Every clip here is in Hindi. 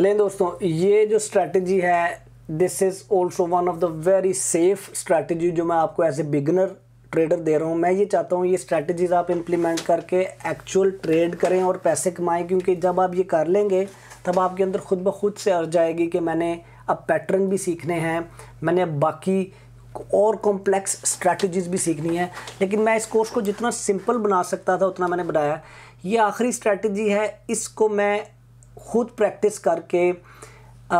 लेकिन दोस्तों ये जो स्ट्रैटेजी है this is also one of the very safe strategy जो मैं आपको एज ए बिगनर ट्रेडर दे रहा हूँ मैं ये चाहता हूँ ये स्ट्रैटेजीज आप इम्प्लीमेंट करके एक्चुअल ट्रेड करें और पैसे कमाएं क्योंकि जब आप ये कर लेंगे तब आपके अंदर खुद ब खुद से अर जाएगी कि मैंने अब पैटर्न भी सीखने हैं मैंने अब बाकी और कॉम्प्लेक्स स्ट्रैटेजीज भी सीखनी है लेकिन मैं इस कोर्स को जितना सिंपल बना सकता था उतना मैंने बनाया ये आखिरी स्ट्रैटेजी है इसको मैं खुद प्रैक्टिस करके आ,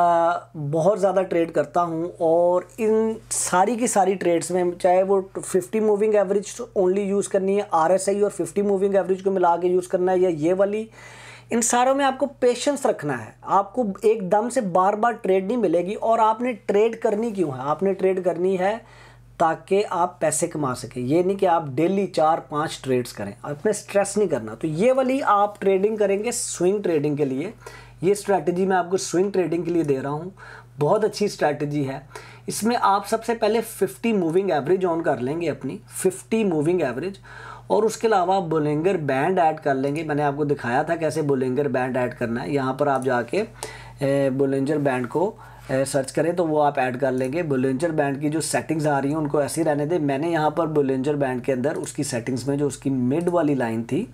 बहुत ज़्यादा ट्रेड करता हूँ और इन सारी की सारी ट्रेड्स में चाहे वो 50 मूविंग एवरेज ओनली यूज़ करनी है आई और 50 मूविंग एवरेज को मिला के यूज़ करना है या ये वाली इन सारों में आपको पेशेंस रखना है आपको एकदम से बार बार ट्रेड नहीं मिलेगी और आपने ट्रेड करनी क्यों है आपने ट्रेड करनी है ताकि आप पैसे कमा सकें ये नहीं कि आप डेली चार पांच ट्रेड्स करें आपने स्ट्रेस नहीं करना तो ये वाली आप ट्रेडिंग करेंगे स्विंग ट्रेडिंग के लिए ये स्ट्रैटेजी मैं आपको स्विंग ट्रेडिंग के लिए दे रहा हूँ बहुत अच्छी स्ट्रैटेजी है इसमें आप सबसे पहले 50 मूविंग एवरेज ऑन कर लेंगे अपनी 50 मूविंग एवरेज और उसके अलावा आप बोलेंगर बैंड ऐड कर लेंगे मैंने आपको दिखाया था कैसे बोलेंगर बैंड ऐड करना है यहाँ पर आप जाके बोलेंजर बैंड को सर्च करें तो वो आप ऐड कर लेंगे बुलेंजर बैंड की जो सेटिंग्स आ रही हैं उनको ऐसे ही रहने दें मैंने यहाँ पर बुलेंजर बैंड के अंदर उसकी सेटिंग्स में जो उसकी मिड वाली लाइन थी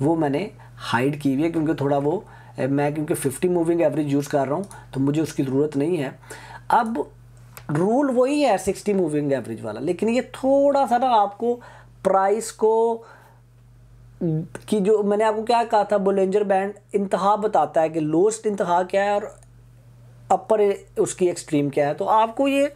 वो मैंने हाइड की हुई है क्योंकि थोड़ा वो मैं क्योंकि 50 मूविंग एवरेज यूज़ कर रहा हूँ तो मुझे उसकी ज़रूरत नहीं है अब रूल वही है सिक्सटी मूविंग एवरेज वाला लेकिन ये थोड़ा सा ना आपको प्राइस को कि जो मैंने आपको क्या कहा था बुलेंजर बैंड इंतहा बताता है कि लोस्ट इंतहा क्या है और अपर उसकी एक्सट्रीम क्या है तो आपको ये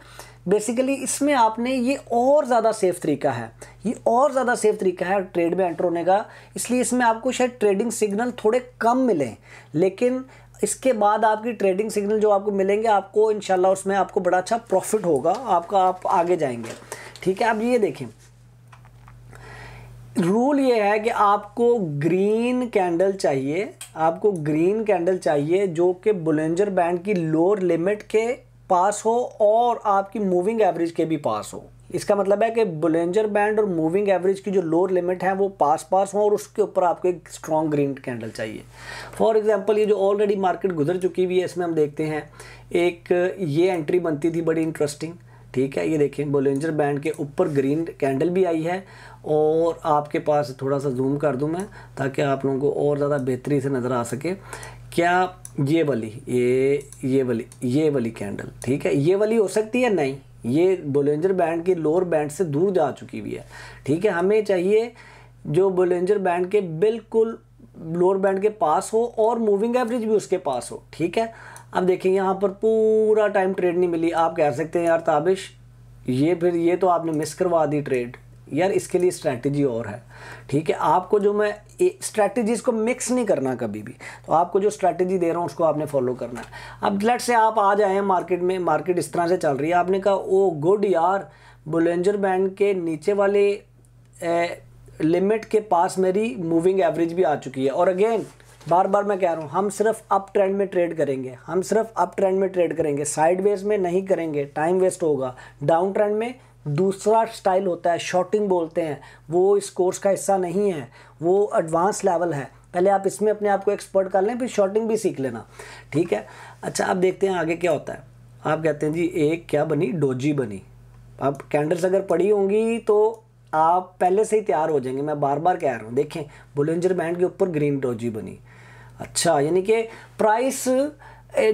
बेसिकली इसमें आपने ये और ज़्यादा सेफ तरीका है ये और ज़्यादा सेफ तरीका है ट्रेड में एंटर होने का इसलिए इसमें आपको शायद ट्रेडिंग सिग्नल थोड़े कम मिलें लेकिन इसके बाद आपकी ट्रेडिंग सिग्नल जो आपको मिलेंगे आपको इन उसमें आपको बड़ा अच्छा प्रॉफिट होगा आपका आप आगे जाएंगे ठीक है आप ये देखें रूल ये है कि आपको ग्रीन कैंडल चाहिए आपको ग्रीन कैंडल चाहिए जो कि बुलेंजर बैंड की लोअर लिमिट के पास हो और आपकी मूविंग एवरेज के भी पास हो इसका मतलब है कि बुलेंजर बैंड और मूविंग एवरेज की जो लोअर लिमिट है वो पास पास हों और उसके ऊपर आपको एक स्ट्रॉन्ग ग्रीन कैंडल चाहिए फॉर एग्जांपल ये जो ऑलरेडी मार्केट गुजर चुकी हुई है इसमें हम देखते हैं एक ये एंट्री बनती थी बड़ी इंटरेस्टिंग ठीक है ये देखें बोलेंजर बैंड के ऊपर ग्रीन कैंडल भी आई है और आपके पास थोड़ा सा जूम कर दूं मैं ताकि आप लोगों को और ज़्यादा बेहतरी से नज़र आ सके क्या ये वाली ये ये वाली ये वाली कैंडल ठीक है ये वाली हो सकती है नहीं ये बोलेंजर बैंड के लोअर बैंड से दूर जा चुकी हुई है ठीक है हमें चाहिए जो बोलेंजर बैंड के बिल्कुल लोअर बैंड के पास हो और मूविंग एवरेज भी उसके पास हो ठीक है अब देखिए यहाँ पर पूरा टाइम ट्रेड नहीं मिली आप कह सकते हैं यार ताबिश ये फिर ये तो आपने मिस करवा दी ट्रेड यार इसके लिए स्ट्रैटेजी और है ठीक है आपको जो मैं स्ट्रैटेजीज़ को मिक्स नहीं करना कभी भी तो आपको जो स्ट्रैटेजी दे रहा हूँ उसको आपने फॉलो करना है अब लेट से आप आ जाए हैं मार्केट में मार्केट इस तरह से चल रही है आपने कहा ओ गुड यार बुलेंजर बैंड के नीचे वाले ए, लिमिट के पास मेरी मूविंग एवरेज भी आ चुकी है और अगेन बार बार मैं कह रहा हूँ हम सिर्फ अप ट्रेंड में ट्रेड करेंगे हम सिर्फ अप ट्रेंड में ट्रेड करेंगे साइडवेज में नहीं करेंगे टाइम वेस्ट होगा डाउन ट्रेंड में दूसरा स्टाइल होता है शॉर्टिंग बोलते हैं वो इस कोर्स का हिस्सा नहीं है वो एडवांस लेवल है पहले आप इसमें अपने आप को एक्सपर्ट कर लें फिर शॉर्टिंग भी सीख लेना ठीक है अच्छा आप देखते हैं आगे क्या होता है आप कहते हैं जी एक क्या बनी डोजी बनी अब कैंडल्स अगर पड़ी होंगी तो आप पहले से ही तैयार हो जाएंगे मैं बार बार कह रहा हूँ देखें बुलेंजर बैंड के ऊपर ग्रीन डोजी बनी अच्छा यानी कि प्राइस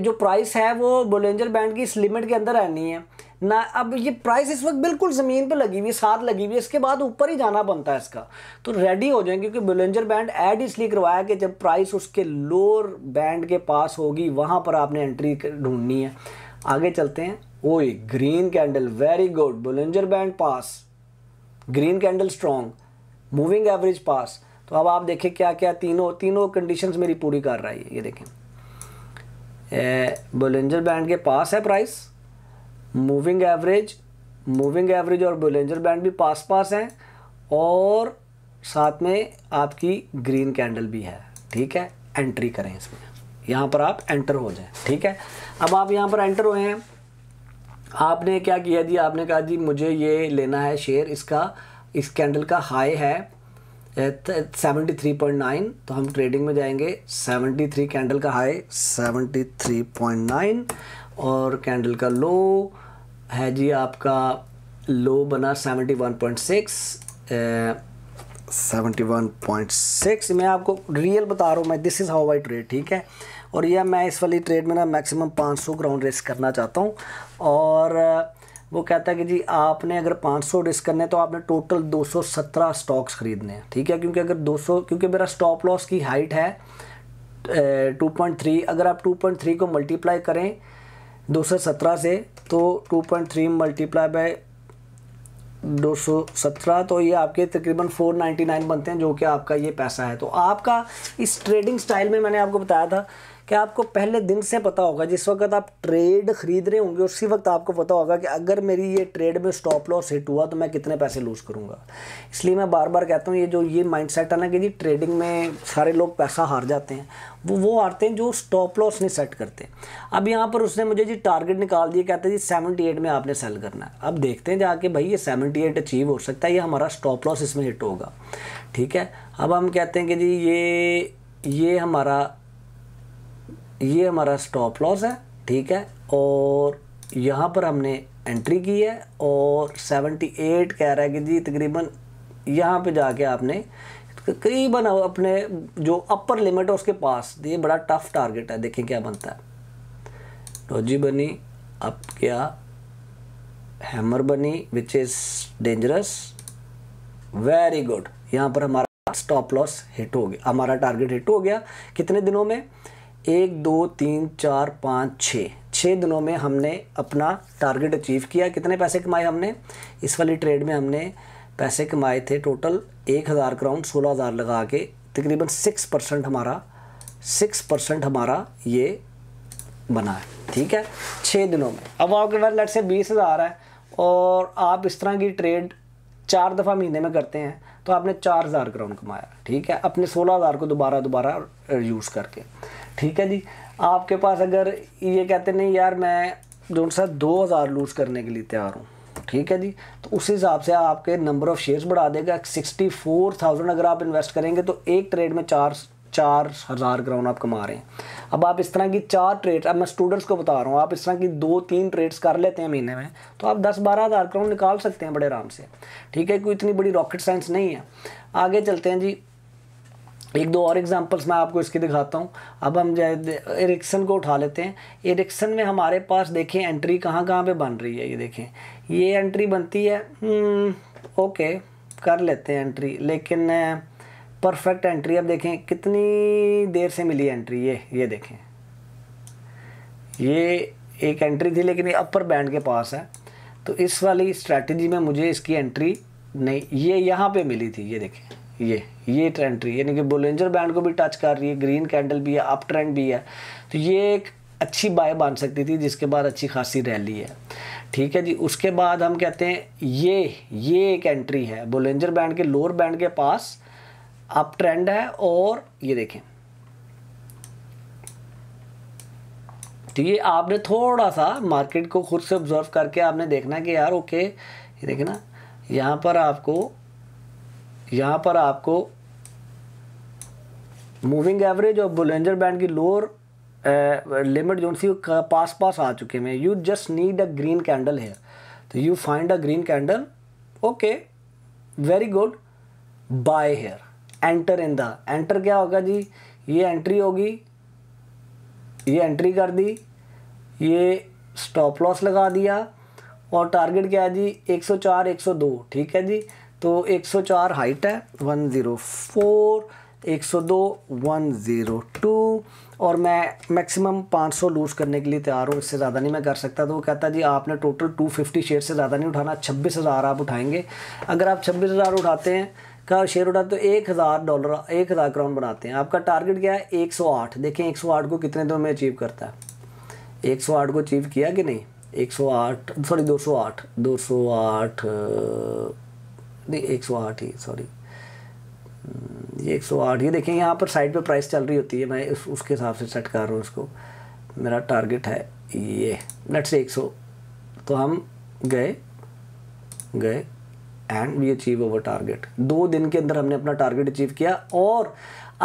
जो प्राइस है वो बोलेंजर बैंड की इस लिमिट के अंदर रहनी है ना अब ये प्राइस इस वक्त बिल्कुल ज़मीन पर लगी हुई है साथ लगी हुई है इसके बाद ऊपर ही जाना बनता है इसका तो रेडी हो जाएंगे क्योंकि बुलेंजर बैंड ऐड इसलिए करवाया कि जब प्राइस उसके लोअर बैंड के पास होगी वहाँ पर आपने एंट्री ढूंढनी है आगे चलते हैं ओए green candle very good Bollinger band पास green candle strong moving average पास तो अब आप देखें क्या क्या तीनों तीनों कंडीशंस मेरी पूरी कर रहा है ये देखें बोलेंजर बैंड के पास है price moving average moving average और बोलेंजर बैंड भी पास पास हैं और साथ में आपकी ग्रीन कैंडल भी है ठीक है एंट्री करें इसमें यहाँ पर आप एंटर हो जाएं ठीक है अब आप यहाँ पर एंटर हुए हैं आपने क्या किया जी आपने कहा जी मुझे ये लेना है शेयर इसका इस कैंडल का हाई है सेवेंटी थ्री पॉइंट नाइन तो हम ट्रेडिंग में जाएंगे सेवेंटी थ्री कैंडल का high seventy three point nine और कैंडल का लो है जी आपका लो बना seventy one point six seventy one point six मैं आपको रियल बता रहा हूँ मैं this is how I trade ठीक है और यह मैं इस वाली ट्रेड में ना मैक्सिमम पाँच सौ ग्राउंड रेस करना चाहता हूँ और वो कहता है कि जी आपने अगर 500 रिस्क करने तो आपने टोटल 217 स्टॉक्स खरीदने हैं ठीक है क्योंकि अगर 200 क्योंकि मेरा स्टॉप लॉस की हाइट है 2.3 अगर आप 2.3 को मल्टीप्लाई करें 217 से तो 2.3 मल्टीप्लाई बाय 217 तो ये आपके तकरीबन 499 बनते हैं जो कि आपका ये पैसा है तो आपका इस ट्रेडिंग स्टाइल में मैंने आपको बताया था कि आपको पहले दिन से पता होगा जिस वक्त आप ट्रेड ख़रीद रहे होंगे उसी वक्त आपको पता होगा कि अगर मेरी ये ट्रेड में स्टॉप लॉस हिट हुआ तो मैं कितने पैसे लूज़ करूँगा इसलिए मैं बार बार कहता हूँ ये जो ये माइंड सेट है ना कि जी ट्रेडिंग में सारे लोग पैसा हार जाते हैं वो वो हारते हैं जो स्टॉप लॉस नहीं सेट करते अब यहाँ पर उसने मुझे जी टारगेट निकाल दिया कहते हैं जी सेवेंटी में आपने सेल करना है अब देखते हैं जाके भाई ये सेवेंटी अचीव हो सकता है ये हमारा स्टॉप लॉस इसमें हिट होगा ठीक है अब हम कहते हैं कि जी ये ये हमारा ये हमारा स्टॉप लॉस है ठीक है और यहाँ पर हमने एंट्री की है और 78 कह रहा है कि जी तकरीबन यहाँ पे जाके आपने करीबन अपने जो अपर लिमिट है उसके पास ये बड़ा टफ टारगेट है देखें क्या बनता है डोजी तो बनी अब क्या हैमर बनी which is dangerous very good यहाँ पर हमारा स्टॉप लॉस हिट हो गया हमारा टारगेट हिट हो गया कितने दिनों में एक दो तीन चार पाँच छः छः दिनों में हमने अपना टारगेट अचीव किया कितने पैसे कमाए हमने इस वाली ट्रेड में हमने पैसे कमाए थे टोटल एक हज़ार क्राउन सोलह हज़ार लगा के तकरीबन सिक्स परसेंट हमारा सिक्स परसेंट हमारा ये बना है ठीक है छः दिनों में अब आपके पास लट से बीस हज़ार है और आप इस तरह की ट्रेड चार दफ़ा महीने में करते हैं तो आपने चार हज़ार क्राउन कमाया ठीक है अपने सोलह हज़ार को दोबारा दोबारा यूज़ करके ठीक है जी आपके पास अगर ये कहते नहीं यार मैं जो सा दो हज़ार लूज़ करने के लिए तैयार हूँ ठीक है जी तो उस हिसाब से आपके नंबर ऑफ़ शेयर्स बढ़ा देगा सिक्सटी फोर थाउजेंड अगर आप इन्वेस्ट करेंगे तो एक ट्रेड में चार चार हज़ार ग्राउंड आप कमा रहे हैं अब आप इस तरह की चार ट्रेड अब मैं स्टूडेंट्स को बता रहा हूँ आप इस तरह की दो तीन ट्रेड्स कर लेते हैं महीने में तो आप दस बारह हज़ार ग्राउंड निकाल सकते हैं बड़े आराम से ठीक है कोई इतनी बड़ी रॉकेट साइंस नहीं है आगे चलते हैं जी एक दो और एग्जांपल्स मैं आपको इसकी दिखाता हूँ अब हम इरेक्शन को उठा लेते हैं इरेक्शन में हमारे पास देखें एंट्री कहाँ कहाँ पे बन रही है ये देखें ये एंट्री बनती है ओके हम्म, कर लेते हैं एंट्री लेकिन परफेक्ट एंट्री अब देखें कितनी देर से मिली एंट्री ये ये देखें ये एक एंट्री थी लेकिन ये अपर बैंड के पास है तो इस वाली स्ट्रैटेजी में मुझे इसकी एंट्री नहीं ये यहाँ पर मिली थी ये देखें ये ये ट्रेंड ट्री यानी कि बोलेंजर बैंड को भी टच कर रही है ग्रीन कैंडल भी है अप ट्रेंड भी है तो ये एक अच्छी बाय बन सकती थी जिसके बाद अच्छी खासी रैली है ठीक है जी उसके बाद हम कहते हैं ये ये एक एंट्री है बोलेंजर बैंड के लोअर बैंड के पास अप ट्रेंड है और ये देखें तो ये आपने थोड़ा सा मार्केट को खुद से ऑब्जर्व करके आपने देखना कि यार ओके ये देखे ना यहाँ पर आपको यहाँ पर आपको मूविंग एवरेज और बुलेंजर बैंड की लोअर लिमिट eh, जो सी पास पास आ चुके हैं you just need a green candle here तो you find a green candle okay very good buy here enter in the enter क्या होगा जी ये एंट्री होगी ये एंट्री कर दी ये स्टॉप लॉस लगा दिया और टारगेट क्या है जी 104 102 ठीक है जी तो 104 हाइट है 104 102 102 और मैं मैक्सिमम 500 लूज करने के लिए तैयार हूँ इससे ज़्यादा नहीं मैं कर सकता तो वो कहता जी आपने टोटल 250 शेयर से ज़्यादा नहीं उठाना 26,000 आप उठाएंगे अगर आप 26,000 उठाते हैं का शेयर उठा तो एक हज़ार डॉलर एक हज़ार क्राउन बनाते हैं आपका टारगेट क्या है एक सौ आठ देखें एक सौ आठ को कितने दिनों में अचीव करता है एक सौ आठ को अचीव किया कि नहीं एक सौ आठ सॉरी दो सौ आठ दो सौ आठ नहीं एक सौ आठ ही सॉरी हम्म, ये एक सौ आठ ये देखें यहाँ पर साइड पे प्राइस चल रही होती है मैं उस, उसके हिसाब से सेट कर रहा हूँ इसको मेरा टारगेट है ये लेट्स एक सौ तो हम गए गए and we achieve over target दो दिन के अंदर हमने अपना टारगेट अचीव किया और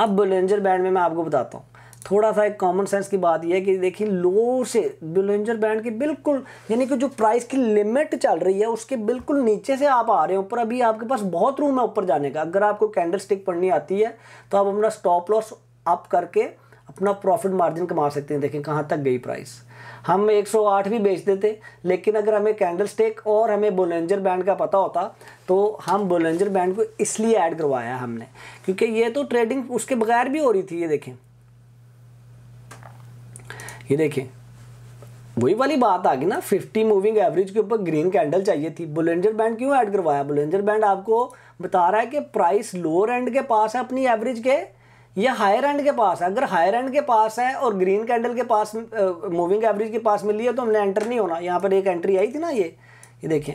अब बुलेंजर बैंड में मैं आपको बताता हूँ थोड़ा सा एक कॉमन सेंस की बात यह है कि देखिए लो से बिलेंजर बैंड की बिल्कुल यानी कि जो प्राइस की लिमिट चल रही है उसके बिल्कुल नीचे से आप आ रहे हैं ऊपर अभी आपके पास बहुत रूम है ऊपर जाने का अगर आपको कैंडल स्टिक पढ़नी आती है तो आप अपना स्टॉप लॉस अप करके अपना प्रॉफिट मार्जिन कमा सकते हैं देखें कहाँ तक गई प्राइस हम 108 भी बेचते थे लेकिन अगर हमें कैंडल स्टेक और हमें बोलेंजर बैंड का पता होता तो हम बोलेंजर बैंड को इसलिए ऐड करवाया हमने क्योंकि ये तो ट्रेडिंग उसके बगैर भी हो रही थी ये देखें ये देखें वही वाली बात आ गई ना 50 मूविंग एवरेज के ऊपर ग्रीन कैंडल चाहिए थी बुलेंजर बैंड क्यों ऐड करवाया बुलेंजर बैंड आपको बता रहा है कि प्राइस लोअर एंड के पास है अपनी एवरेज के या हायर एंड के पास है अगर हायर एंड के पास है और ग्रीन कैंडल के पास मूविंग एवरेज के पास मिली है तो हमने एंटर नहीं होना यहाँ पर एक एंट्री आई थी ना ये ये देखें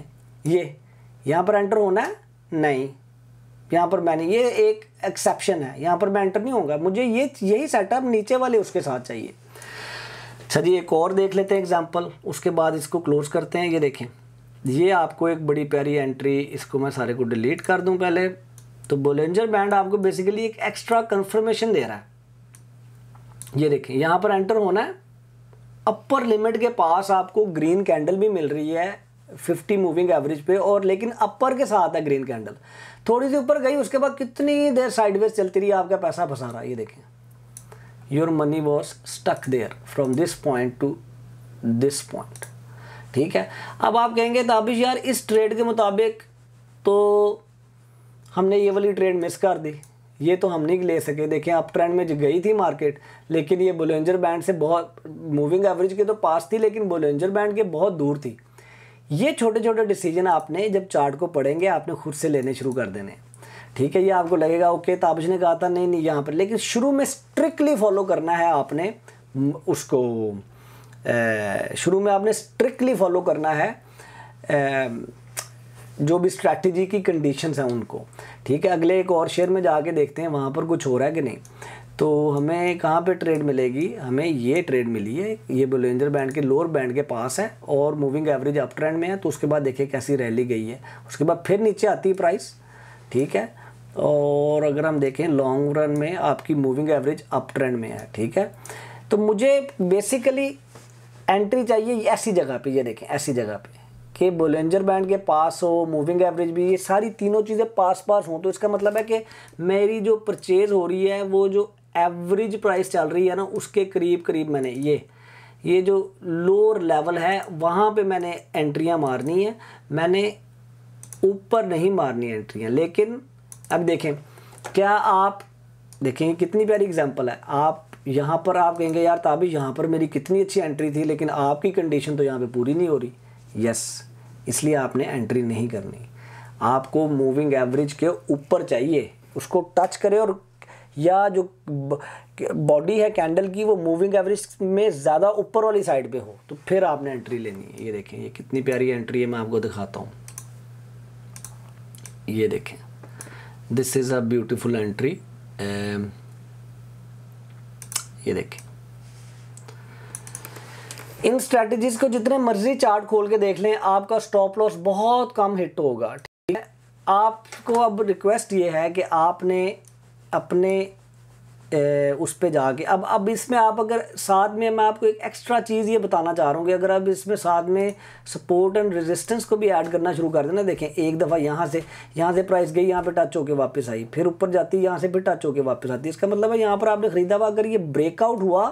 ये यहाँ पर एंटर होना है नहीं यहाँ पर मैंने ये एक एक्सेप्शन है यहाँ पर मैं एंटर नहीं होगा मुझे ये यही सेटअप नीचे वाले उसके साथ चाहिए सर ये एक और देख लेते हैं एग्जाम्पल उसके बाद इसको क्लोज करते हैं ये देखें ये आपको एक बड़ी प्यारी एंट्री इसको मैं सारे को डिलीट कर दूं पहले तो बोलेंजर बैंड आपको बेसिकली एक एक्स्ट्रा कन्फर्मेशन दे रहा है ये देखें यहाँ पर एंटर होना है अपर लिमिट के पास आपको ग्रीन कैंडल भी मिल रही है 50 मूविंग एवरेज पे और लेकिन अपर के साथ है ग्रीन कैंडल थोड़ी सी ऊपर गई उसके बाद कितनी देर साइडवेज चलती रही आपका पैसा फंसा रहा ये देखें your money was stuck there from this point to this point ठीक है अब आप कहेंगे ताबिश तो यार इस ट्रेड के मुताबिक तो हमने ये वाली ट्रेड मिस कर दी ये तो हम नहीं ले सके देखें आप ट्रेंड में गई थी मार्केट लेकिन ये बोलेंजर बैंड से बहुत मूविंग एवरेज के तो पास थी लेकिन बोलेंजर बैंड के बहुत दूर थी ये छोटे छोटे डिसीजन आपने जब चार्ट को पढ़ेंगे आपने खुद से लेने शुरू कर देने ठीक है ये आपको लगेगा ओके ताबिश तो ने कहा था नहीं नहीं यहाँ पर लेकिन शुरू में स्ट्रिक्टली फॉलो करना है आपने उसको शुरू में आपने स्ट्रिक्टली फॉलो करना है जो भी स्ट्रैटेजी की कंडीशंस हैं उनको ठीक है अगले एक और शेयर में जाके देखते हैं वहाँ पर कुछ हो रहा है कि नहीं तो हमें कहाँ पे ट्रेड मिलेगी हमें ये ट्रेड मिली है ये बुलेंजर बैंड के लोअर बैंड के पास है और मूविंग एवरेज अप ट्रेंड में है तो उसके बाद देखिए कैसी रैली गई है उसके बाद फिर नीचे आती है प्राइस ठीक है और अगर हम देखें लॉन्ग रन में आपकी मूविंग एवरेज अप ट्रेंड में है ठीक है तो मुझे बेसिकली एंट्री चाहिए ऐसी जगह पे ये देखें ऐसी जगह पे कि बोलेंजर बैंड के पास हो मूविंग एवरेज भी ये सारी तीनों चीज़ें पास पास हों तो इसका मतलब है कि मेरी जो परचेज़ हो रही है वो जो एवरेज प्राइस चल रही है ना उसके करीब करीब मैंने ये ये जो लोअर लेवल है वहाँ पे मैंने एंट्रियाँ मारनी है मैंने ऊपर नहीं मारनी एंट्रियाँ लेकिन अब देखें क्या आप देखेंगे कितनी प्यारी एग्जाम्पल है आप यहाँ पर आप कहेंगे यार ताबी यहाँ पर मेरी कितनी अच्छी एंट्री थी लेकिन आपकी कंडीशन तो यहाँ पे पूरी नहीं हो रही यस इसलिए आपने एंट्री नहीं करनी आपको मूविंग एवरेज के ऊपर चाहिए उसको टच करें और या जो बॉडी है कैंडल की वो मूविंग एवरेज में ज़्यादा ऊपर वाली साइड पे हो तो फिर आपने एंट्री लेनी है ये देखें ये कितनी प्यारी एंट्री है मैं आपको दिखाता हूँ ये देखें this is a beautiful entry ये देखिए इन स्ट्रेटजीज को जितने मर्जी चार्ट खोल के देख लें आपका स्टॉप लॉस बहुत कम हिट होगा ठीक है आपको अब रिक्वेस्ट ये है कि आपने अपने ए, उस पर जाके अब अब इसमें आप अगर साथ में मैं आपको एक एक्स्ट्रा चीज़ ये बताना चाह रहा हूँ कि अगर आप इसमें साथ में सपोर्ट एंड रेजिस्टेंस को भी ऐड करना शुरू कर देना देखें एक दफ़ा यहाँ से यहाँ से प्राइस गई यहाँ पे टच होकर वापस आई फिर ऊपर जाती है यहाँ से फिर टच होकर वापस आती इसका मतलब है यहाँ पर आपने ख़रीदा हुआ अगर ये ब्रेकआउट हुआ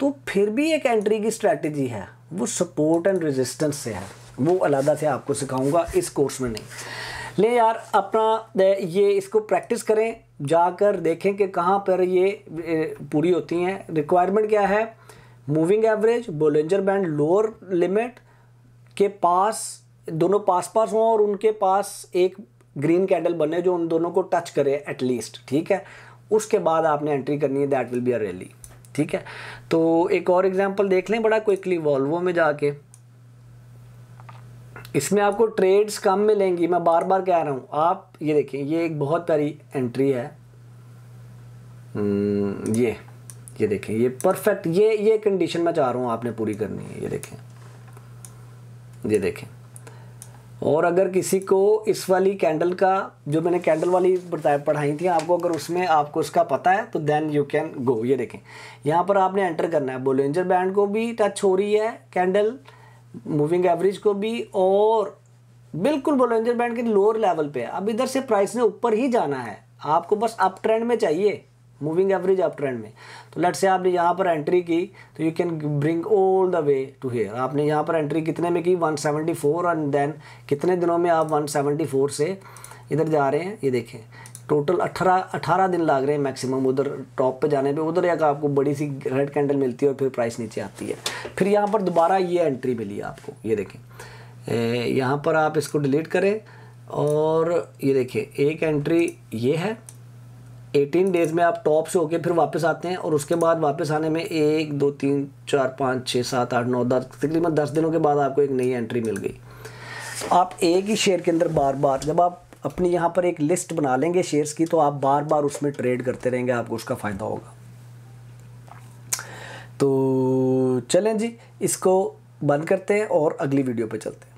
तो फिर भी एक एंट्री की स्ट्रैटेजी है वो सपोर्ट एंड रजिस्टेंस से है वो अलहदा से आपको सिखाऊँगा इस कोर्स में नहीं ले यार अपना ये इसको प्रैक्टिस करें जाकर देखें कि कहाँ पर ये पूरी होती हैं रिक्वायरमेंट क्या है moving average Bollinger band lower limit के पास दोनों पास पास हों और उनके पास एक ग्रीन कैंडल बने जो उन दोनों को टच करे एटलीस्ट ठीक है उसके बाद आपने एंट्री करनी है that will be a rally ठीक है तो एक और एग्जांपल देख लें बड़ा क्विकली वॉल्वो में जाके इसमें आपको ट्रेड्स कम मिलेंगी मैं बार बार कह रहा हूँ आप ये देखें ये एक बहुत प्यारी एंट्री है हम्म, ये ये देखें ये परफेक्ट ये ये कंडीशन मैं चाह रहा हूँ आपने पूरी करनी है ये देखें ये देखें और अगर किसी को इस वाली कैंडल का जो मैंने कैंडल वाली पढ़ाई थी आपको अगर उसमें आपको उसका पता है तो देन यू कैन गो ये देखें यहाँ पर आपने एंटर करना है बोलेंजर बैंड को भी टच हो रही है कैंडल मूविंग एवरेज को भी और बिल्कुल बोलेंजर बैंड के लोअर लेवल पे है अब इधर से प्राइस ने ऊपर ही जाना है आपको बस अप ट्रेंड में चाहिए मूविंग एवरेज अप ट्रेंड में तो लेट से आपने यहाँ पर एंट्री की तो you can bring all the way to here आपने यहाँ पर एंट्री कितने में की 174 एंड देन कितने दिनों में आप 174 से इधर जा रहे हैं ये देखें टोटल अठारह अठारह दिन लग रहे हैं मैक्सिमम उधर टॉप पे जाने पे उधर एक आपको बड़ी सी रेड कैंडल मिलती है और फिर प्राइस नीचे आती है फिर यहाँ पर दोबारा ये एंट्री मिली है आपको ये देखें यहाँ पर आप इसको डिलीट करें और ये देखिए एक एंट्री ये है 18 डेज़ में आप टॉप से होके फिर वापस आते हैं और उसके बाद वापस आने में एक दो तीन चार पाँच छः सात आठ नौ दस तकरीबन दस दिनों के बाद आपको एक नई एंट्री मिल गई आप एक ही शेयर के अंदर बार बार जब आप अपनी यहाँ पर एक लिस्ट बना लेंगे शेयर्स की तो आप बार बार उसमें ट्रेड करते रहेंगे आपको उसका फ़ायदा होगा तो चलें जी इसको बंद करते हैं और अगली वीडियो पर चलते हैं